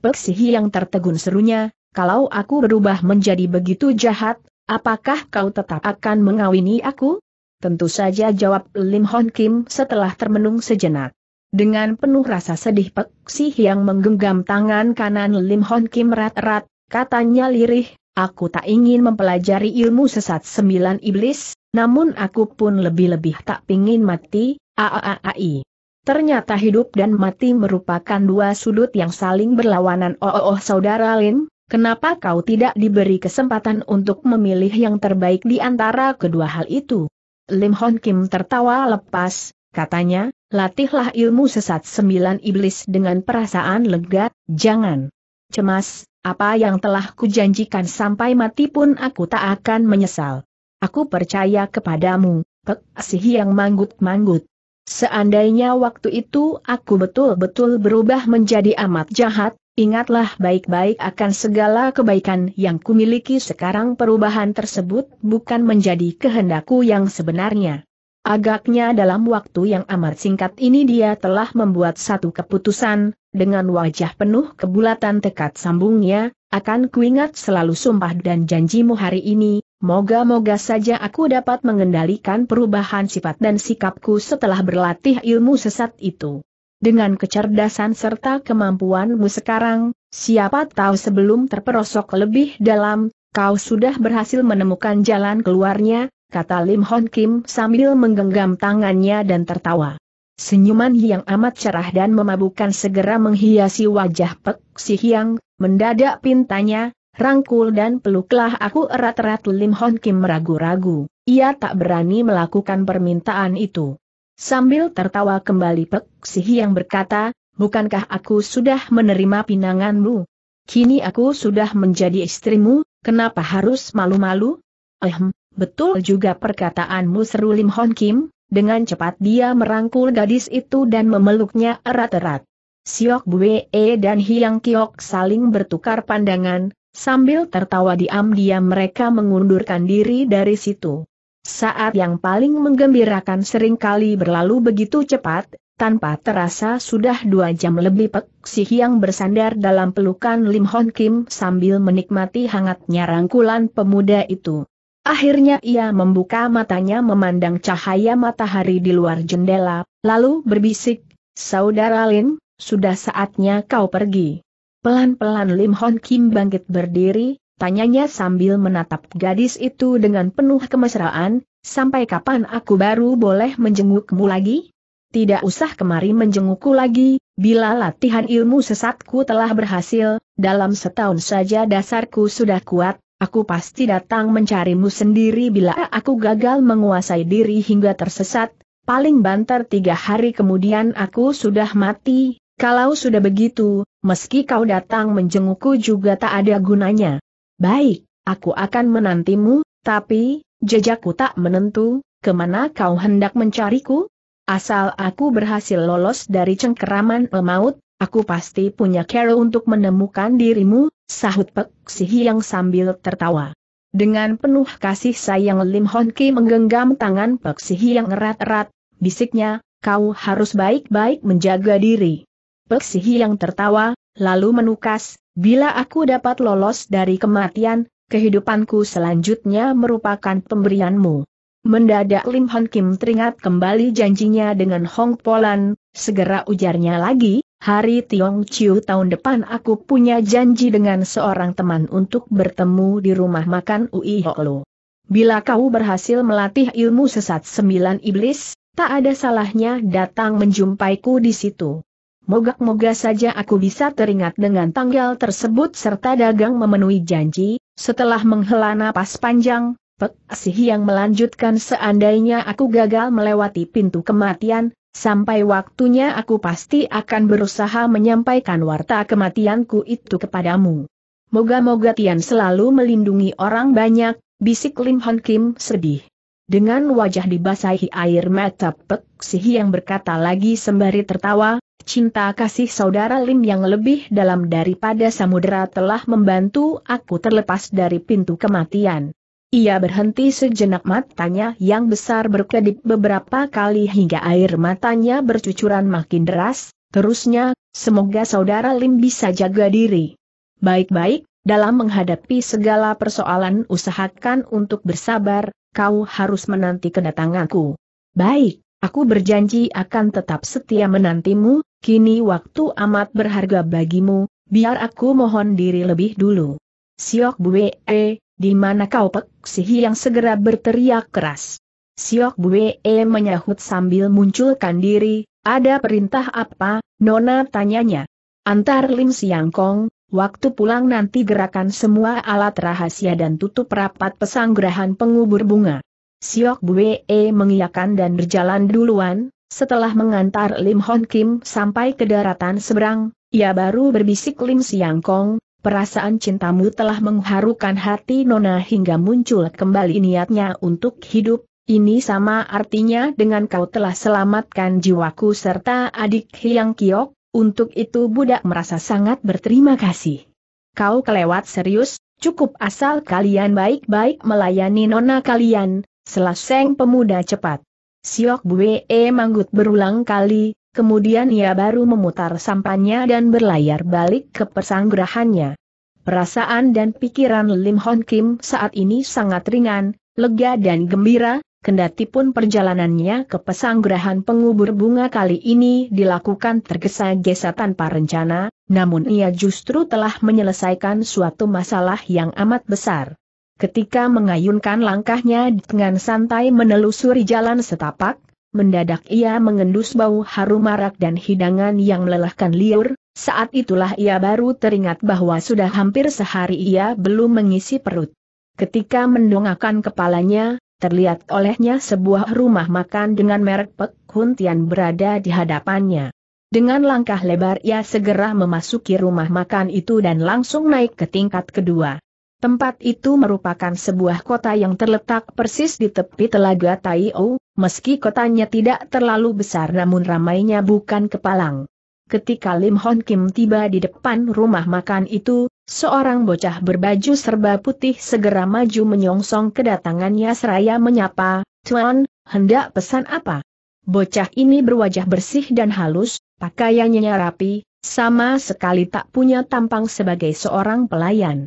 Peksihi yang tertegun serunya, kalau aku berubah menjadi begitu jahat, apakah kau tetap akan mengawini aku? Tentu saja jawab Lim Hon Kim setelah termenung sejenak. Dengan penuh rasa sedih Peksi yang menggenggam tangan kanan Lim Hon Kim rat-rat, katanya lirih, aku tak ingin mempelajari ilmu sesat sembilan iblis, namun aku pun lebih-lebih tak ingin mati, aaai. Ternyata hidup dan mati merupakan dua sudut yang saling berlawanan. Oh, oh, oh saudara Lin, kenapa kau tidak diberi kesempatan untuk memilih yang terbaik di antara kedua hal itu? Lim Hon Kim tertawa lepas, katanya, latihlah ilmu sesat sembilan iblis dengan perasaan lega, jangan cemas, apa yang telah kujanjikan sampai mati pun aku tak akan menyesal. Aku percaya kepadamu, Pek yang manggut-manggut. Seandainya waktu itu aku betul-betul berubah menjadi amat jahat, ingatlah baik-baik akan segala kebaikan yang kumiliki sekarang perubahan tersebut bukan menjadi kehendakku yang sebenarnya. Agaknya dalam waktu yang amat singkat ini dia telah membuat satu keputusan, dengan wajah penuh kebulatan tekad sambungnya, akan kuingat selalu sumpah dan janjimu hari ini, Moga-moga saja aku dapat mengendalikan perubahan sifat dan sikapku setelah berlatih ilmu sesat itu. Dengan kecerdasan serta kemampuanmu sekarang, siapa tahu sebelum terperosok lebih dalam, kau sudah berhasil menemukan jalan keluarnya, kata Lim Hon Kim sambil menggenggam tangannya dan tertawa. Senyuman yang amat cerah dan memabukkan segera menghiasi wajah Pek Si Hyang, mendadak pintanya, rangkul dan peluklah aku erat-erat Lim Hon Kim ragu-ragu, ia tak berani melakukan permintaan itu. Sambil tertawa kembali Pek Sihi yang berkata, bukankah aku sudah menerima pinanganmu? Kini aku sudah menjadi istrimu, kenapa harus malu-malu? Ehm, betul juga perkataanmu seru Lim Hon Kim, dengan cepat dia merangkul gadis itu dan memeluknya erat-erat. Siok Bwe dan Hyang Kiok saling bertukar pandangan, Sambil tertawa diam-diam mereka mengundurkan diri dari situ. Saat yang paling menggembirakan seringkali berlalu begitu cepat, tanpa terasa sudah dua jam lebih Peksi yang bersandar dalam pelukan Lim Hon Kim sambil menikmati hangatnya rangkulan pemuda itu. Akhirnya ia membuka matanya memandang cahaya matahari di luar jendela, lalu berbisik, Saudara Lin, sudah saatnya kau pergi. Pelan-pelan Lim Hon Kim bangkit berdiri, tanyanya sambil menatap gadis itu dengan penuh kemesraan, sampai kapan aku baru boleh menjengukmu lagi? Tidak usah kemari menjengukku lagi, bila latihan ilmu sesatku telah berhasil, dalam setahun saja dasarku sudah kuat, aku pasti datang mencarimu sendiri bila aku gagal menguasai diri hingga tersesat, paling banter tiga hari kemudian aku sudah mati, kalau sudah begitu, meski kau datang menjengukku juga tak ada gunanya. Baik, aku akan menantimu, tapi, jejakku tak menentu, kemana kau hendak mencariku? Asal aku berhasil lolos dari cengkeraman pemaut, aku pasti punya cara untuk menemukan dirimu, sahut Pek yang sambil tertawa. Dengan penuh kasih sayang Lim Hon Ki menggenggam tangan Pek yang erat-erat, bisiknya, kau harus baik-baik menjaga diri. Peksihi yang tertawa, lalu menukas, bila aku dapat lolos dari kematian, kehidupanku selanjutnya merupakan pemberianmu. Mendadak Lim Hon Kim teringat kembali janjinya dengan Hong Polan, segera ujarnya lagi, hari Tiong Chiu tahun depan aku punya janji dengan seorang teman untuk bertemu di rumah makan Ui Holo. Bila kau berhasil melatih ilmu sesat sembilan iblis, tak ada salahnya datang menjumpaiku di situ. Moga-moga saja aku bisa teringat dengan tanggal tersebut serta dagang memenuhi janji, setelah menghela napas panjang, Pek Sih yang melanjutkan seandainya aku gagal melewati pintu kematian, sampai waktunya aku pasti akan berusaha menyampaikan warta kematianku itu kepadamu. Moga-moga Tian selalu melindungi orang banyak, bisik Lim Hon Kim sedih. Dengan wajah dibasahi air mata Pek Sih yang berkata lagi sembari tertawa, cinta kasih saudara Lim yang lebih dalam daripada samudera telah membantu aku terlepas dari pintu kematian. Ia berhenti sejenak matanya yang besar berkedip beberapa kali hingga air matanya bercucuran makin deras, terusnya, semoga saudara Lim bisa jaga diri. Baik-baik, dalam menghadapi segala persoalan usahakan untuk bersabar, kau harus menanti kedatanganku. Baik, aku berjanji akan tetap setia menantimu, kini waktu amat berharga bagimu, biar aku mohon diri lebih dulu. Siok Bue, eh, di mana kau Pek Sihi yang segera berteriak keras. Siok Bue eh, menyahut sambil munculkan diri, ada perintah apa, Nona tanyanya. Antar Lim Siang Kong, waktu pulang nanti gerakan semua alat rahasia dan tutup rapat pesanggerahan pengubur bunga. Siok Bue eh, mengiyakan dan berjalan duluan, setelah mengantar Lim Hon Kim sampai ke daratan seberang, ia baru berbisik Lim Siang Kong, perasaan cintamu telah mengharukan hati Nona hingga muncul kembali niatnya untuk hidup, ini sama artinya dengan kau telah selamatkan jiwaku serta adik Hyang Kiok, untuk itu budak merasa sangat berterima kasih. Kau kelewat serius, cukup asal kalian baik-baik melayani nona kalian, selaseng pemuda cepat. Siok Bue e, manggut berulang kali, kemudian ia baru memutar sampannya dan berlayar balik ke persanggrahannya. Perasaan dan pikiran Lim Hon Kim saat ini sangat ringan, lega dan gembira, kendati pun perjalanannya ke pesanggrahan pengubur bunga kali ini dilakukan tergesa-gesa tanpa rencana, namun ia justru telah menyelesaikan suatu masalah yang amat besar. Ketika mengayunkan langkahnya dengan santai menelusuri jalan setapak, mendadak ia mengendus bau harum marak dan hidangan yang melelahkan liur, saat itulah ia baru teringat bahwa sudah hampir sehari ia belum mengisi perut. Ketika mendongakkan kepalanya, terlihat olehnya sebuah rumah makan dengan merek Pek Kuntian berada di hadapannya. Dengan langkah lebar ia segera memasuki rumah makan itu dan langsung naik ke tingkat kedua. Tempat itu merupakan sebuah kota yang terletak persis di tepi telaga Taiou, meski kotanya tidak terlalu besar namun ramainya bukan kepalang. Ketika Lim Hon Kim tiba di depan rumah makan itu, seorang bocah berbaju serba putih segera maju menyongsong kedatangannya seraya menyapa, Tuan, hendak pesan apa? Bocah ini berwajah bersih dan halus, pakaiannya rapi, sama sekali tak punya tampang sebagai seorang pelayan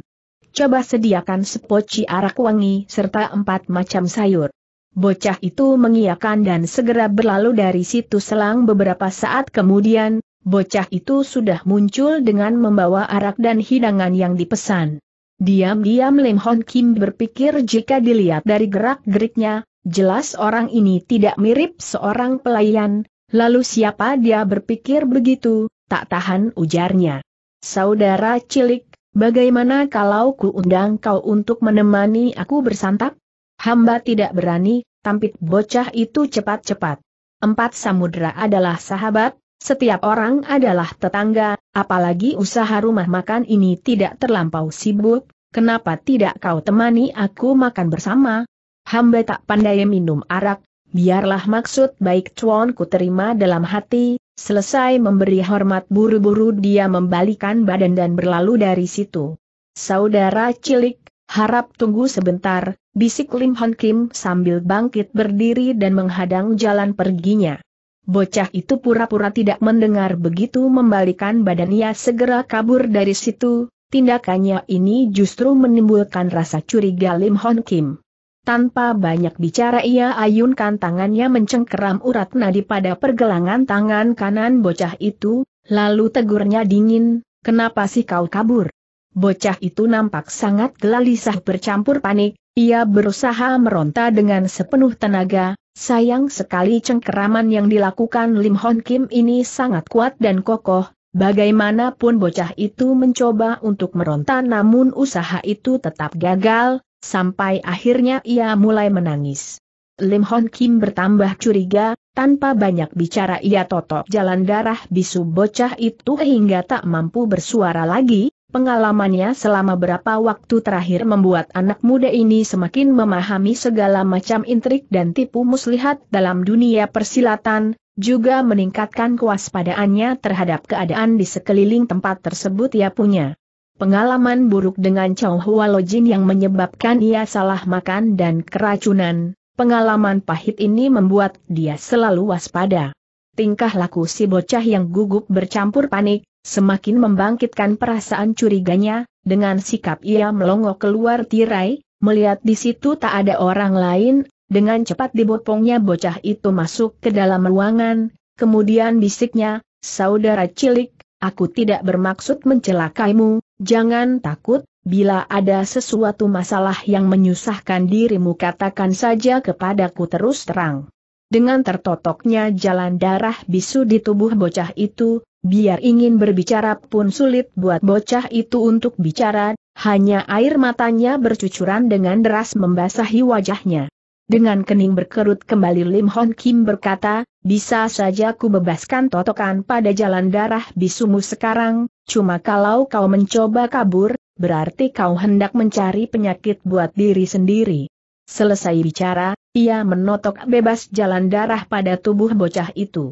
coba sediakan sepoci arak wangi serta empat macam sayur. Bocah itu mengiyakan dan segera berlalu dari situ selang beberapa saat kemudian, bocah itu sudah muncul dengan membawa arak dan hidangan yang dipesan. Diam-diam Lim Hon Kim berpikir jika dilihat dari gerak-geriknya, jelas orang ini tidak mirip seorang pelayan, lalu siapa dia berpikir begitu, tak tahan ujarnya. Saudara cilik, Bagaimana kalau ku undang kau untuk menemani aku bersantap? Hamba tidak berani, tampit bocah itu cepat-cepat. Empat samudera adalah sahabat, setiap orang adalah tetangga, apalagi usaha rumah makan ini tidak terlampau sibuk, kenapa tidak kau temani aku makan bersama? Hamba tak pandai minum arak, biarlah maksud baik ku terima dalam hati, selesai memberi hormat buru-buru dia membalikan badan dan berlalu dari situ. Saudara cilik, harap tunggu sebentar, bisik Lim Hon Kim sambil bangkit berdiri dan menghadang jalan perginya. Bocah itu pura-pura tidak mendengar begitu membalikan badan ia segera kabur dari situ, tindakannya ini justru menimbulkan rasa curiga Lim Hon Kim. Tanpa banyak bicara ia ayunkan tangannya mencengkeram urat nadi pada pergelangan tangan kanan bocah itu, lalu tegurnya dingin, kenapa sih kau kabur? Bocah itu nampak sangat gelisah bercampur panik, ia berusaha meronta dengan sepenuh tenaga, sayang sekali cengkeraman yang dilakukan Lim Hon Kim ini sangat kuat dan kokoh, Bagaimanapun bocah itu mencoba untuk meronta namun usaha itu tetap gagal, sampai akhirnya ia mulai menangis. Lim Hon Kim bertambah curiga, tanpa banyak bicara ia totok jalan darah bisu bocah itu hingga tak mampu bersuara lagi, pengalamannya selama berapa waktu terakhir membuat anak muda ini semakin memahami segala macam intrik dan tipu muslihat dalam dunia persilatan, juga meningkatkan kewaspadaannya terhadap keadaan di sekeliling tempat tersebut ia punya pengalaman buruk dengan Chow Hua Jin yang menyebabkan ia salah makan dan keracunan, pengalaman pahit ini membuat dia selalu waspada. Tingkah laku si bocah yang gugup bercampur panik, semakin membangkitkan perasaan curiganya, dengan sikap ia melongo keluar tirai, melihat di situ tak ada orang lain, dengan cepat dibopongnya bocah itu masuk ke dalam ruangan, kemudian bisiknya, saudara cilik, aku tidak bermaksud mencelakaimu, Jangan takut, bila ada sesuatu masalah yang menyusahkan dirimu katakan saja kepadaku terus terang. Dengan tertotoknya jalan darah bisu di tubuh bocah itu, biar ingin berbicara pun sulit buat bocah itu untuk bicara, hanya air matanya bercucuran dengan deras membasahi wajahnya. Dengan kening berkerut kembali Lim Hon Kim berkata, bisa saja ku bebaskan totokan pada jalan darah bisumu sekarang, cuma kalau kau mencoba kabur, berarti kau hendak mencari penyakit buat diri sendiri. Selesai bicara, ia menotok bebas jalan darah pada tubuh bocah itu.